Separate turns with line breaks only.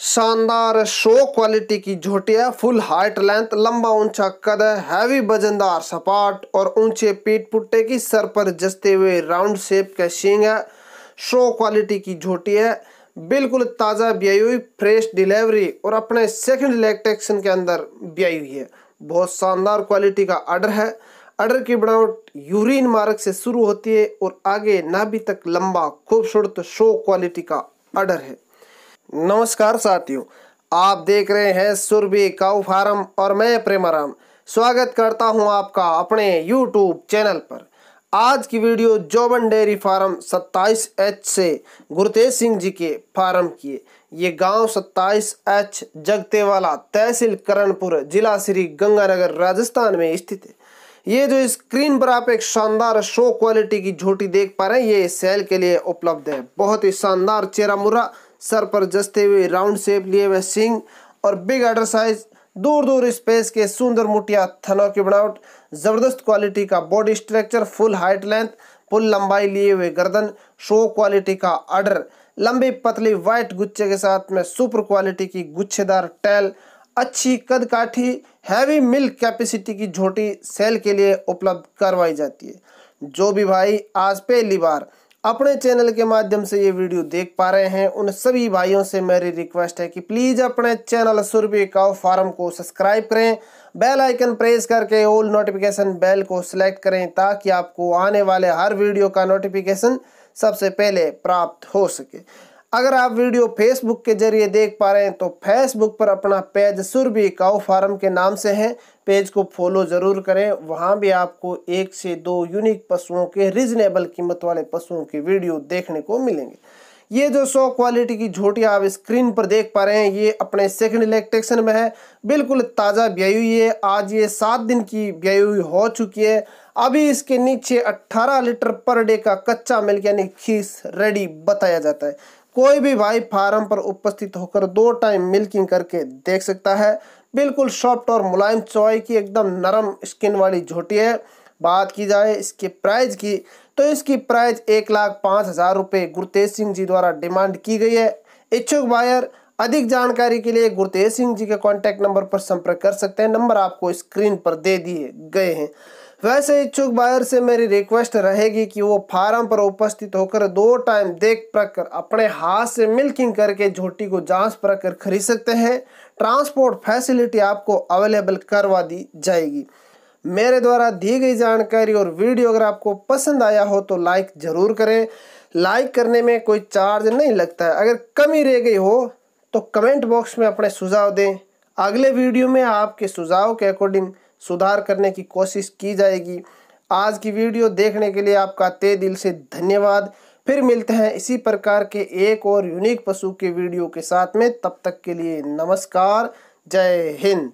शानदार show quality की झोटिया full height length लंबा ऊंचा कद हैवी वजनदार सपाट और ऊंचे पीठ पुट्टे की सर पर जसते हुए राउंड शेप के सींग है शो क्वालिटी की झोटी है बिल्कुल ताज़ा ब्याई हुई फ्रेश डिलीवरी और अपने सेकंड इलेक्टेक्शन के अंदर ब्याई हुई है बहुत शानदार क्वालिटी का आर्डर है आर्डर की बनावट यूरिन मार्ग से शुरू होती है और आगे नाभि तक लंबा खूबसूरत शो क्वालिटी का आर्डर है नमस्कार साथियों आप देख रहे हैं सुरभि काउ फार्म और मैं प्रेमाराम स्वागत करता हूँ आपका अपने यूट्यूब चैनल पर आज की वीडियो जोबन डेयरी फार्म 27 एच से गुरुतेज सिंह जी के फार्म की है ये गांव 27 एच जगतेवाला तहसील करणपुर जिला श्री गंगानगर राजस्थान में स्थित है ये जो स्क्रीन पर आप एक शानदार शो क्वालिटी की झोटी देख पा रहे हैं ये सेल के लिए उपलब्ध है बहुत ही शानदार चेरा मुर्रा सर पर जस्ते हुए राउंड शेप लिए हुए सिंह और बिग आर्डर साइज दूर दूर स्पेस के सुंदर मुटिया थनों की बनावट ज़बरदस्त क्वालिटी का body structure full height length full लंबाई लिए हुए गर्दन शो क्वालिटी का अर्डर लंबी पतली वाइट गुच्छे के साथ में सुपर क्वालिटी की गुच्छेदार टैल अच्छी कद काठी हैवी मिल्क कैपेसिटी की झोटी सेल के लिए उपलब्ध करवाई जाती है जो भी भाई आज पहली बार अपने चैनल के माध्यम से ये वीडियो देख पा रहे हैं उन सभी भाइयों से मेरी रिक्वेस्ट है कि प्लीज़ अपने चैनल सुरभि काव फार्म को सब्सक्राइब करें बेल आइकन प्रेस करके ऑल नोटिफिकेशन बेल को सिलेक्ट करें ताकि आपको आने वाले हर वीडियो का नोटिफिकेशन सबसे पहले प्राप्त हो सके अगर आप वीडियो फेसबुक के जरिए देख पा रहे हैं तो फेसबुक पर अपना पेज सुरभी काउ फार्म के नाम से है पेज को फॉलो ज़रूर करें वहाँ भी आपको एक से दो यूनिक पशुओं के रिजनेबल कीमत वाले पशुओं की वीडियो देखने को मिलेंगे ये जो सो क्वालिटी की झोटियाँ आप स्क्रीन पर देख पा रहे हैं ये अपने सेकंड इलेक्ट्रिक्सन में है बिल्कुल ताज़ा ब्यायु हुई है आज ये सात दिन की ब्यायु हुई हो चुकी है अभी इसके नीचे 18 लीटर पर डे का कच्चा मिल्क यानी खीस रेडी बताया जाता है कोई भी भाई फार्म पर उपस्थित होकर दो टाइम मिल्किंग करके देख सकता है बिल्कुल सॉफ्ट और मुलायम चौई की एकदम नरम स्किन वाली झोटी है बात की जाए इसके प्राइस की तो इसकी प्राइस एक लाख पाँच हज़ार रुपये गुरतेज सिंह जी द्वारा डिमांड की गई है इच्छुक बायर अधिक जानकारी के लिए गुरतेज सिंह जी के कॉन्टैक्ट नंबर पर संपर्क कर सकते हैं नंबर आपको स्क्रीन पर दे दिए गए हैं वैसे इच्छुक बायर से मेरी रिक्वेस्ट रहेगी कि वो फार्म पर उपस्थित होकर दो टाइम देख परख कर अपने हाथ से मिल्किंग करके झोटी को जांच परख कर खरीद सकते हैं ट्रांसपोर्ट फैसिलिटी आपको अवेलेबल करवा दी जाएगी मेरे द्वारा दी गई जानकारी और वीडियो अगर आपको पसंद आया हो तो लाइक ज़रूर करें लाइक करने में कोई चार्ज नहीं लगता है अगर कमी रह गई हो तो कमेंट बॉक्स में अपने सुझाव दें अगले वीडियो में आपके सुझाव के अकॉर्डिंग सुधार करने की कोशिश की जाएगी आज की वीडियो देखने के लिए आपका तय दिल से धन्यवाद फिर मिलते हैं इसी प्रकार के एक और यूनिक पशु के वीडियो के साथ में तब तक के लिए नमस्कार जय हिंद